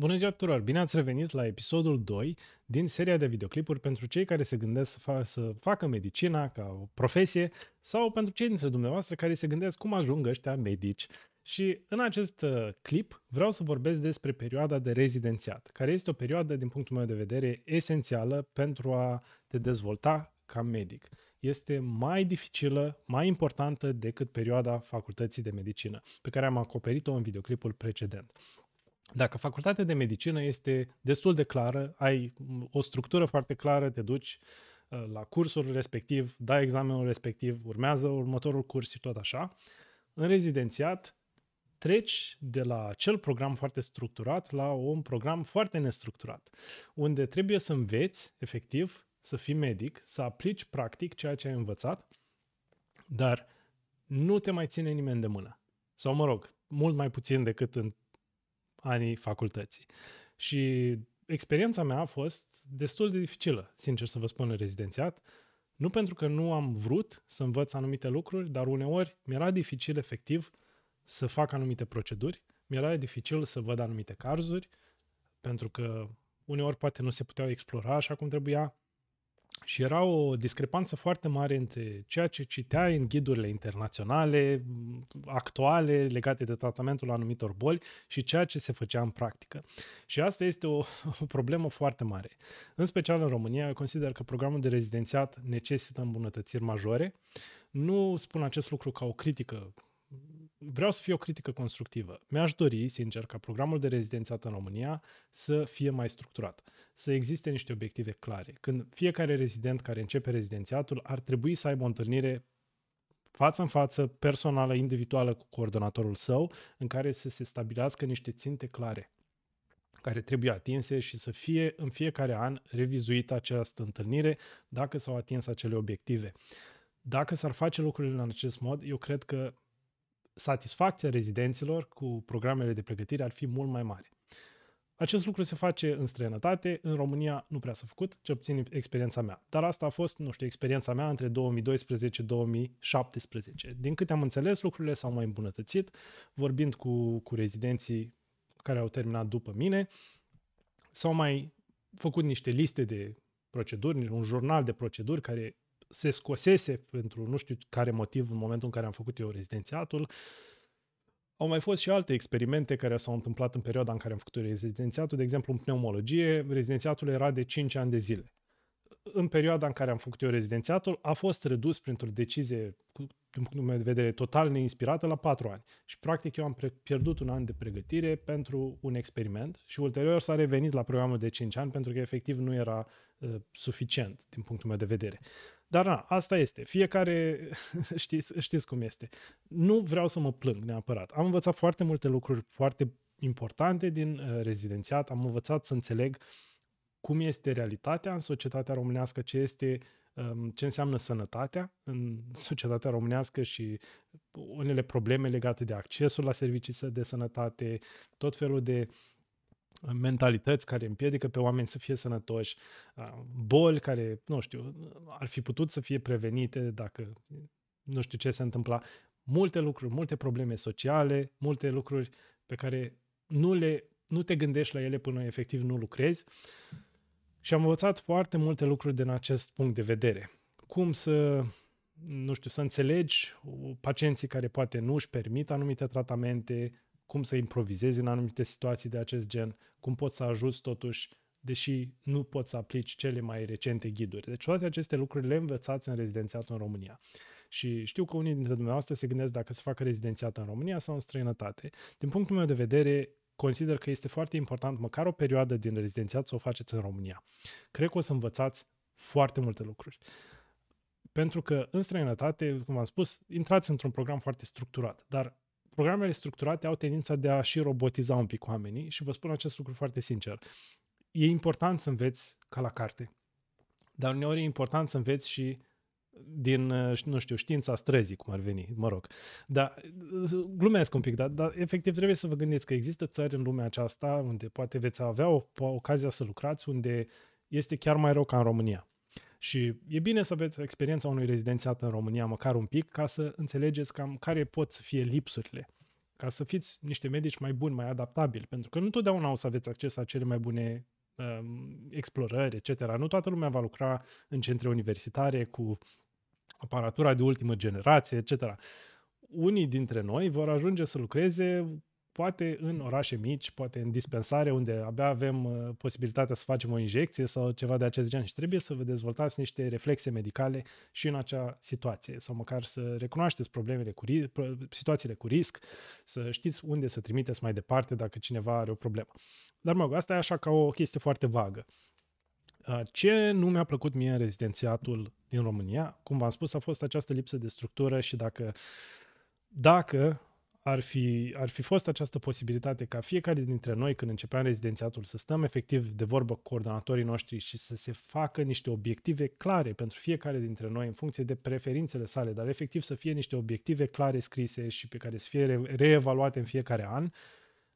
Bună ziua tuturor! Bine ați revenit la episodul 2 din seria de videoclipuri pentru cei care se gândesc să, fa- să facă medicina ca o profesie sau pentru cei dintre dumneavoastră care se gândesc cum ajung ăștia medici. Și în acest uh, clip vreau să vorbesc despre perioada de rezidențiat, care este o perioadă, din punctul meu de vedere, esențială pentru a te dezvolta ca medic. Este mai dificilă, mai importantă decât perioada facultății de medicină, pe care am acoperit-o în videoclipul precedent. Dacă facultatea de medicină este destul de clară, ai o structură foarte clară, te duci uh, la cursul respectiv, dai examenul respectiv, urmează următorul curs și tot așa, în rezidențiat treci de la acel program foarte structurat la un program foarte nestructurat, unde trebuie să înveți, efectiv, să fii medic, să aplici practic ceea ce ai învățat, dar nu te mai ține nimeni de mână. Sau, mă rog, mult mai puțin decât în anii facultății. Și experiența mea a fost destul de dificilă, sincer să vă spun, în rezidențiat. Nu pentru că nu am vrut să învăț anumite lucruri, dar uneori mi-era dificil efectiv să fac anumite proceduri, mi-era dificil să văd anumite cazuri, pentru că uneori poate nu se puteau explora așa cum trebuia, și era o discrepanță foarte mare între ceea ce citeai în ghidurile internaționale, actuale, legate de tratamentul anumitor boli și ceea ce se făcea în practică. Și asta este o, o problemă foarte mare. În special în România, eu consider că programul de rezidențiat necesită îmbunătățiri majore. Nu spun acest lucru ca o critică vreau să fie o critică constructivă. Mi-aș dori, sincer, ca programul de rezidențiat în România să fie mai structurat, să existe niște obiective clare. Când fiecare rezident care începe rezidențiatul ar trebui să aibă o întâlnire față în față, personală, individuală cu coordonatorul său, în care să se stabilească niște ținte clare care trebuie atinse și să fie în fiecare an revizuită această întâlnire dacă s-au atins acele obiective. Dacă s-ar face lucrurile în acest mod, eu cred că satisfacția rezidenților cu programele de pregătire ar fi mult mai mare. Acest lucru se face în străinătate, în România nu prea s-a făcut, ce puțin experiența mea. Dar asta a fost, nu știu, experiența mea între 2012-2017. Din câte am înțeles, lucrurile s-au mai îmbunătățit, vorbind cu, cu rezidenții care au terminat după mine, s-au mai făcut niște liste de proceduri, un jurnal de proceduri care se scosese pentru nu știu care motiv în momentul în care am făcut eu rezidențiatul. Au mai fost și alte experimente care s-au întâmplat în perioada în care am făcut eu rezidențiatul. De exemplu, în pneumologie, rezidențiatul era de 5 ani de zile. În perioada în care am făcut eu rezidențiatul, a fost redus printr-o decizie, din punctul meu de vedere, total neinspirată, la 4 ani. Și, practic, eu am pierdut un an de pregătire pentru un experiment și ulterior s-a revenit la programul de 5 ani pentru că, efectiv, nu era uh, suficient, din punctul meu de vedere. Dar na, asta este. Fiecare, știți, știți cum este. Nu vreau să mă plâng neapărat. Am învățat foarte multe lucruri foarte importante din uh, rezidențiat. Am învățat să înțeleg cum este realitatea în societatea românească, ce este um, ce înseamnă sănătatea în societatea românească și unele probleme legate de accesul la servicii de sănătate, tot felul de uh, mentalități care împiedică pe oameni să fie sănătoși, boli care, nu știu, ar fi putut să fie prevenite dacă nu știu ce se întâmpla. Multe lucruri, multe probleme sociale, multe lucruri pe care nu, le, nu te gândești la ele până efectiv nu lucrezi. Și am învățat foarte multe lucruri din acest punct de vedere. Cum să nu știu, să înțelegi pacienții care poate nu își permit anumite tratamente, cum să improvizezi în anumite situații de acest gen, cum poți să ajuți totuși, deși nu poți să aplici cele mai recente ghiduri. Deci toate aceste lucruri le învățați în rezidențiat în România. Și știu că unii dintre dumneavoastră se gândesc dacă se facă rezidențiat în România sau în străinătate. Din punctul meu de vedere, consider că este foarte important măcar o perioadă din rezidențiat să o faceți în România. Cred că o să învățați foarte multe lucruri. Pentru că în străinătate, cum am spus, intrați într-un program foarte structurat, dar programele structurate au tendința de a și robotiza un pic oamenii și vă spun acest lucru foarte sincer. E important să înveți ca la carte, dar uneori e important să înveți și din, nu știu, știința străzii, cum ar veni, mă rog. Dar glumesc un pic, dar, dar efectiv trebuie să vă gândiți că există țări în lumea aceasta unde poate veți avea o, o ocazia să lucrați, unde este chiar mai rău ca în România. Și e bine să aveți experiența unui rezidențiat în România, măcar un pic, ca să înțelegeți cam care pot să fie lipsurile ca să fiți niște medici mai buni, mai adaptabili, pentru că nu întotdeauna o să aveți acces la cele mai bune um, explorări, etc. Nu toată lumea va lucra în centre universitare cu aparatura de ultimă generație, etc. Unii dintre noi vor ajunge să lucreze poate în orașe mici, poate în dispensare, unde abia avem uh, posibilitatea să facem o injecție sau ceva de acest gen și trebuie să vă dezvoltați niște reflexe medicale și în acea situație sau măcar să recunoașteți problemele cu risc, situațiile cu risc, să știți unde să trimiteți mai departe dacă cineva are o problemă. Dar mă rog, asta e așa ca o chestie foarte vagă. Uh, ce nu mi-a plăcut mie în rezidențiatul din România, cum v-am spus, a fost această lipsă de structură și dacă dacă ar fi, ar fi fost această posibilitate ca fiecare dintre noi, când începeam rezidențiatul, să stăm efectiv de vorbă cu coordonatorii noștri și să se facă niște obiective clare pentru fiecare dintre noi, în funcție de preferințele sale, dar efectiv să fie niște obiective clare scrise și pe care să fie re- reevaluate în fiecare an.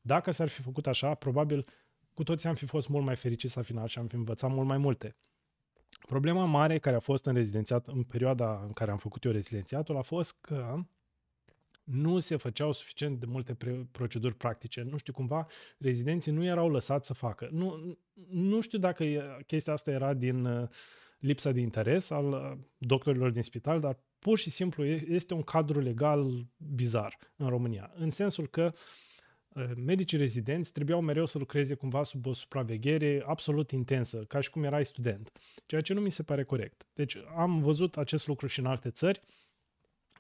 Dacă s-ar fi făcut așa, probabil cu toți am fi fost mult mai fericiți la final și am fi învățat mult mai multe. Problema mare care a fost în rezidențiat, în perioada în care am făcut eu rezidențiatul, a fost că nu se făceau suficient de multe pre- proceduri practice. Nu știu, cumva rezidenții nu erau lăsați să facă. Nu, nu știu dacă chestia asta era din uh, lipsa de interes al uh, doctorilor din spital, dar pur și simplu este un cadru legal bizar în România. În sensul că uh, medicii rezidenți trebuiau mereu să lucreze cumva sub o supraveghere absolut intensă, ca și cum erai student, ceea ce nu mi se pare corect. Deci am văzut acest lucru și în alte țări,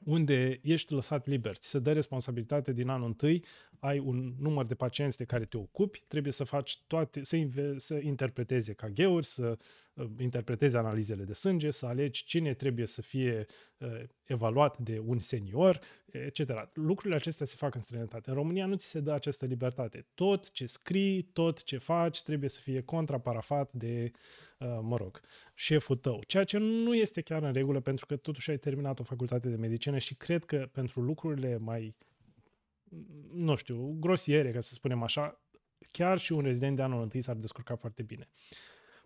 unde ești lăsat liber. Ți se dă responsabilitate din anul întâi, ai un număr de pacienți de care te ocupi, trebuie să faci toate, să, inve- să interpreteze KG-uri, să uh, interpreteze analizele de sânge, să alegi cine trebuie să fie uh, evaluat de un senior, etc. Lucrurile acestea se fac în străinătate. În România nu ți se dă această libertate. Tot ce scrii, tot ce faci, trebuie să fie contraparafat de, uh, mă rog, șeful tău. Ceea ce nu este chiar în regulă, pentru că totuși ai terminat o facultate de medicină și cred că pentru lucrurile mai nu știu, grosiere, ca să spunem așa, chiar și un rezident de anul întâi s-ar descurca foarte bine.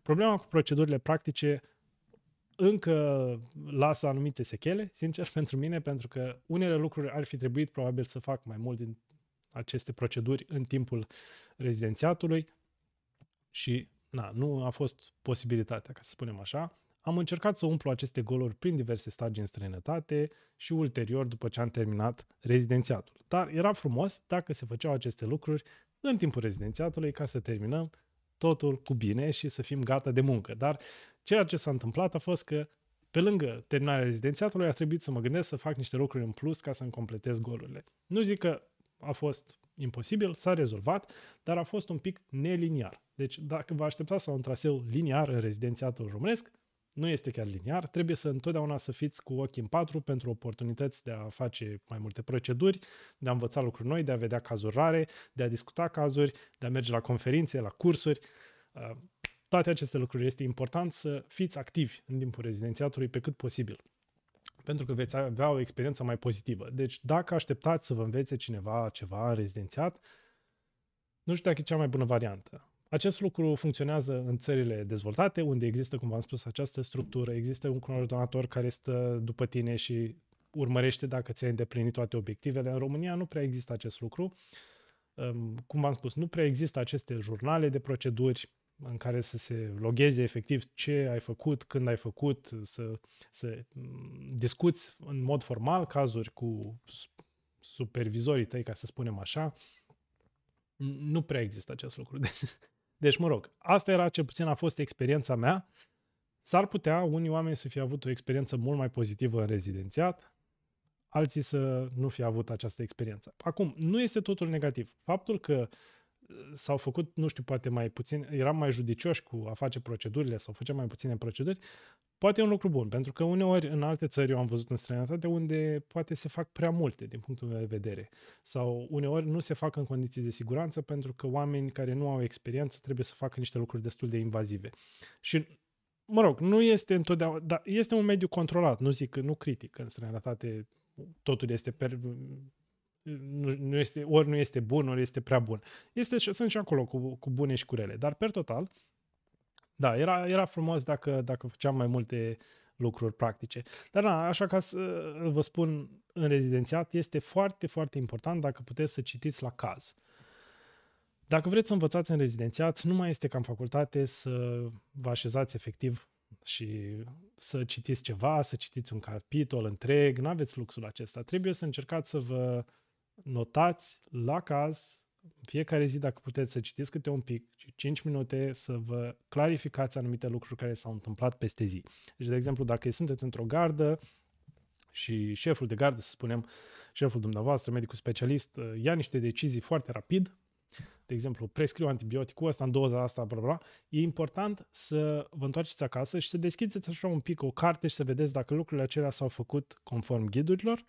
Problema cu procedurile practice încă lasă anumite sechele, sincer, pentru mine, pentru că unele lucruri ar fi trebuit probabil să fac mai mult din aceste proceduri în timpul rezidențiatului și na, nu a fost posibilitatea, ca să spunem așa. Am încercat să umplu aceste goluri prin diverse stagii în străinătate și ulterior după ce am terminat rezidențiatul. Dar era frumos dacă se făceau aceste lucruri în timpul rezidențiatului ca să terminăm totul cu bine și să fim gata de muncă. Dar ceea ce s-a întâmplat a fost că pe lângă terminarea rezidențiatului a trebuit să mă gândesc să fac niște lucruri în plus ca să-mi completez golurile. Nu zic că a fost imposibil, s-a rezolvat, dar a fost un pic neliniar. Deci dacă vă așteptați la un traseu liniar în rezidențiatul românesc, nu este chiar liniar, trebuie să întotdeauna să fiți cu ochii în patru pentru oportunități de a face mai multe proceduri, de a învăța lucruri noi, de a vedea cazuri rare, de a discuta cazuri, de a merge la conferințe, la cursuri. Uh, toate aceste lucruri este important să fiți activi în timpul rezidențiatului pe cât posibil pentru că veți avea o experiență mai pozitivă. Deci dacă așteptați să vă învețe cineva ceva în rezidențiat, nu știu dacă e cea mai bună variantă. Acest lucru funcționează în țările dezvoltate, unde există, cum v-am spus, această structură, există un coordonator care stă după tine și urmărește dacă ți-ai îndeplinit toate obiectivele. În România nu prea există acest lucru. Ehm, cum v-am spus, nu prea există aceste jurnale de proceduri în care să se logheze efectiv ce ai făcut, când ai făcut, să, să mm, discuți în mod formal cazuri cu supervizorii tăi, ca să spunem așa. Nu prea există acest lucru. Deci, deci, mă rog, asta era ce puțin a fost experiența mea. S-ar putea unii oameni să fi avut o experiență mult mai pozitivă în rezidențiat, alții să nu fi avut această experiență. Acum, nu este totul negativ. Faptul că s-au făcut, nu știu, poate mai puțin, eram mai judicioși cu a face procedurile sau făceam mai puține proceduri, poate e un lucru bun, pentru că uneori în alte țări eu am văzut în străinătate unde poate se fac prea multe din punctul meu de vedere sau uneori nu se fac în condiții de siguranță pentru că oameni care nu au experiență trebuie să facă niște lucruri destul de invazive. Și mă rog, nu este întotdeauna, dar este un mediu controlat, nu zic, nu critic în străinătate totul este per, nu, este, ori nu este bun, ori este prea bun. Este, sunt și acolo cu, cu bune și cu rele, dar per total, da, era, era frumos dacă, dacă făceam mai multe lucruri practice. Dar da, așa ca să vă spun în rezidențiat, este foarte, foarte important dacă puteți să citiți la caz. Dacă vreți să învățați în rezidențiat, nu mai este ca în facultate să vă așezați efectiv și să citiți ceva, să citiți un capitol întreg, nu aveți luxul acesta. Trebuie să încercați să vă notați la caz în fiecare zi, dacă puteți să citiți câte un pic, 5 minute, să vă clarificați anumite lucruri care s-au întâmplat peste zi. Deci, de exemplu, dacă sunteți într-o gardă și șeful de gardă, să spunem, șeful dumneavoastră, medicul specialist, uh, ia niște decizii foarte rapid, de exemplu, prescriu antibioticul ăsta în doza asta, bla, bla, e important să vă întoarceți acasă și să deschideți așa un pic o carte și să vedeți dacă lucrurile acelea s-au făcut conform ghidurilor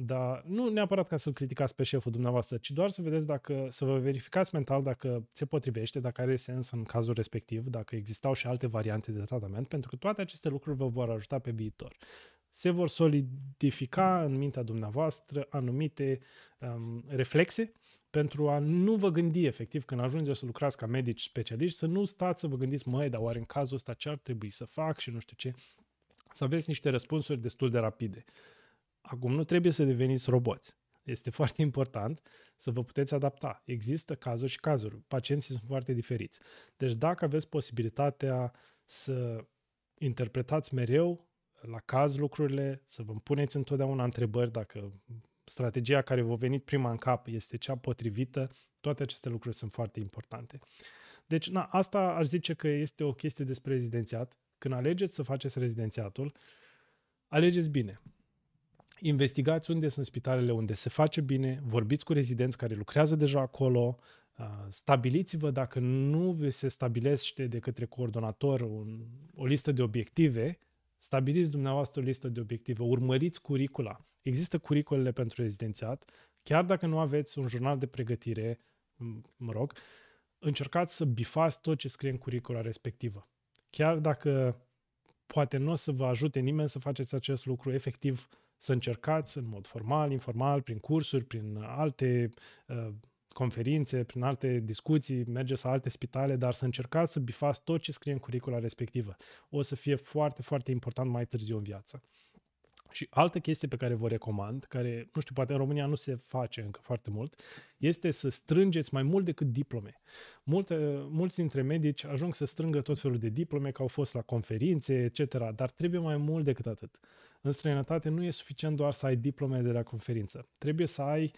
dar nu neapărat ca să-l criticați pe șeful dumneavoastră, ci doar să vedeți dacă, să vă verificați mental dacă se potrivește, dacă are sens în cazul respectiv, dacă existau și alte variante de tratament, pentru că toate aceste lucruri vă vor ajuta pe viitor. Se vor solidifica în mintea dumneavoastră anumite um, reflexe pentru a nu vă gândi efectiv când ajungeți să lucrați ca medici specialiști, să nu stați să vă gândiți, măi, dar oare în cazul ăsta ce ar trebui să fac și nu știu ce, să aveți niște răspunsuri destul de rapide. Uh, Acum nu trebuie să deveniți roboți. Este foarte important să vă puteți adapta. Există cazuri și cazuri. Pacienții sunt foarte diferiți. Deci dacă aveți posibilitatea să interpretați mereu la caz lucrurile, să vă puneți întotdeauna întrebări dacă strategia care v-a venit prima în cap este cea potrivită, toate aceste lucruri sunt foarte importante. Deci, na, asta aș zice că este o chestie despre rezidențiat. Când alegeți să faceți rezidențiatul, alegeți bine investigați unde sunt spitalele unde se face bine, vorbiți cu rezidenți care lucrează deja acolo, uh, stabiliți-vă dacă nu vi se stabilește de către coordonator un, o listă de obiective, stabiliți dumneavoastră o listă de obiective, urmăriți curicula. Există curiculele pentru rezidențiat, chiar dacă nu aveți un jurnal de pregătire, mă rog, încercați să bifați tot ce scrie în curicula respectivă. Chiar dacă poate nu o să vă ajute nimeni să faceți acest lucru, efectiv să încercați în mod formal, informal, prin cursuri, prin alte uh, conferințe, prin alte discuții, mergeți la alte spitale, dar să încercați să bifați tot ce scrie în curicula respectivă. O să fie foarte, foarte important mai târziu în viață. Și altă chestie pe care vă recomand, care, nu știu, poate în România nu se face încă foarte mult, este să strângeți mai mult decât diplome. Multe, mulți dintre medici ajung să strângă tot felul de diplome, că au fost la conferințe, etc., dar trebuie mai mult decât atât. În străinătate nu e suficient doar să ai diplome de la conferință. Trebuie să ai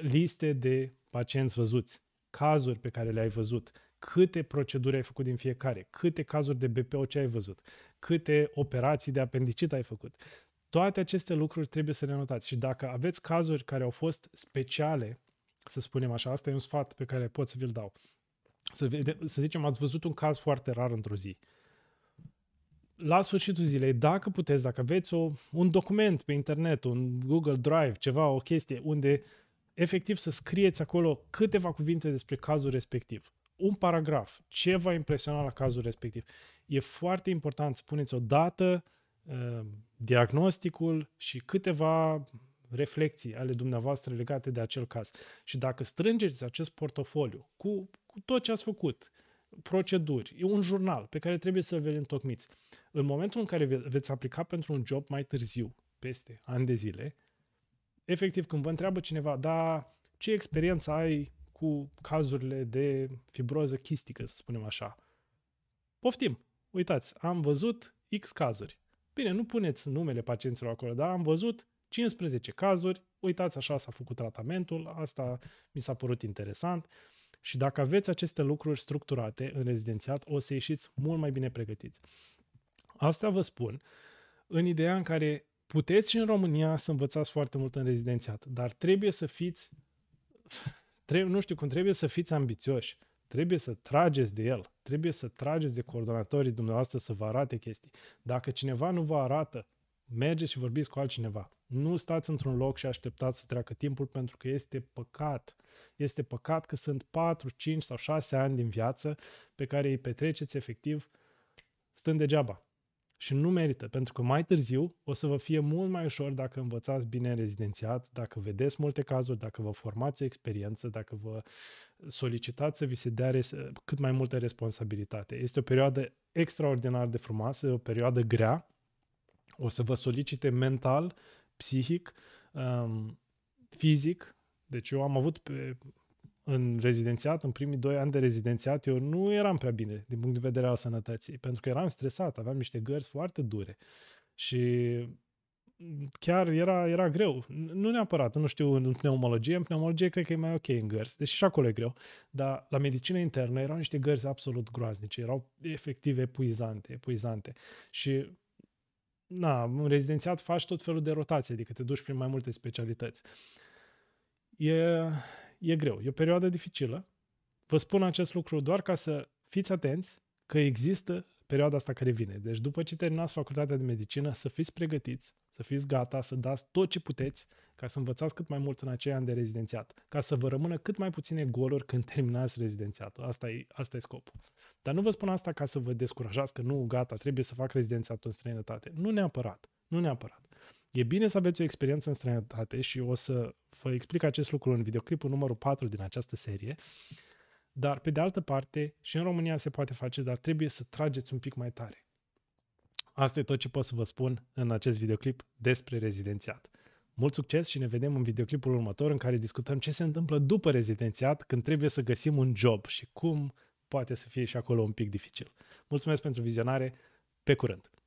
liste de pacienți văzuți, cazuri pe care le-ai văzut, câte proceduri ai făcut din fiecare, câte cazuri de BPOC ai văzut, câte operații de apendicit ai făcut. Toate aceste lucruri trebuie să le notați și dacă aveți cazuri care au fost speciale, să spunem așa, asta e un sfat pe care pot să vi-l dau. Să, vede, să zicem, ați văzut un caz foarte rar într-o zi. La sfârșitul zilei, dacă puteți, dacă aveți o, un document pe internet, un Google Drive, ceva, o chestie unde efectiv să scrieți acolo câteva cuvinte despre cazul respectiv. Un paragraf, ce v-a impresionat la cazul respectiv. E foarte important să puneți o dată, Ehm, diagnosticul și câteva reflexii ale dumneavoastră legate de acel caz. Și dacă strângeți acest portofoliu cu, cu tot ce ați făcut, proceduri, e un jurnal pe care trebuie să-l veți întocmiți, în momentul în care ve- veți aplica pentru un job mai târziu, peste ani de zile, efectiv când vă întreabă cineva, da, ce experiență ai cu cazurile de fibroză chistică, să spunem așa? Poftim, uitați, am văzut X cazuri Bine, nu puneți numele pacienților acolo, dar am văzut 15 cazuri, uitați așa s-a făcut tratamentul, asta mi s-a părut interesant. Și dacă aveți aceste lucruri structurate în rezidențiat, o să ieșiți mult mai bine pregătiți. Asta vă spun în ideea în care puteți și în România să învățați foarte mult în rezidențiat, dar trebuie să fiți, trebuie, nu știu cum, trebuie să fiți ambițioși. Trebuie să trageți de el, trebuie să trageți de coordonatorii dumneavoastră să vă arate chestii. Dacă cineva nu vă arată, mergeți și vorbiți cu altcineva. Nu stați într-un loc și așteptați să treacă timpul pentru că este păcat. Este păcat că sunt 4, 5 sau 6 ani din viață pe care îi petreceți efectiv stând degeaba. Și nu merită, pentru că mai târziu o să vă fie mult mai ușor dacă învățați bine rezidențiat, dacă vedeți multe cazuri, dacă vă formați o experiență, dacă vă solicitați să vi se dea cât mai multă responsabilitate. Este o perioadă extraordinar de frumoasă, o perioadă grea, o să vă solicite mental, psihic, um, fizic. Deci eu am avut pe în rezidențiat, în primii doi ani de rezidențiat, eu nu eram prea bine din punct de vedere al sănătății, pentru că eram stresat, aveam niște gărzi foarte dure și chiar era, era greu. Nu neapărat, nu știu, în pneumologie, în pneumologie cred că e mai ok în gărzi, deși și acolo e greu, dar la medicină internă erau niște gărzi absolut groaznice, erau efectiv epuizante, epuizante. Și na, în rezidențiat faci tot felul de rotații, adică te duci prin mai multe specialități. E, e greu, e o perioadă dificilă. Vă spun acest lucru doar ca să fiți atenți că există perioada asta care vine. Deci după ce terminați facultatea de medicină, să fiți pregătiți, să fiți gata, să dați tot ce puteți ca să învățați cât mai mult în acei ani de rezidențiat, ca să vă rămână cât mai puține goluri când terminați rezidențiatul. Asta e, asta e scopul. Dar nu vă spun asta ca să vă descurajați că nu, gata, trebuie să fac rezidențiatul în străinătate. Nu neapărat, nu neapărat. E bine să aveți o experiență în străinătate și o să vă explic acest lucru în videoclipul numărul 4 din această serie. Dar, pe de altă parte, și în România se poate face, dar trebuie să trageți un pic mai tare. Asta e tot ce pot să vă spun în acest videoclip despre rezidențiat. Mult succes și ne vedem în videoclipul următor în care discutăm ce se întâmplă după rezidențiat când trebuie să găsim un job și cum poate să fie și acolo un pic dificil. Mulțumesc pentru vizionare, pe curând!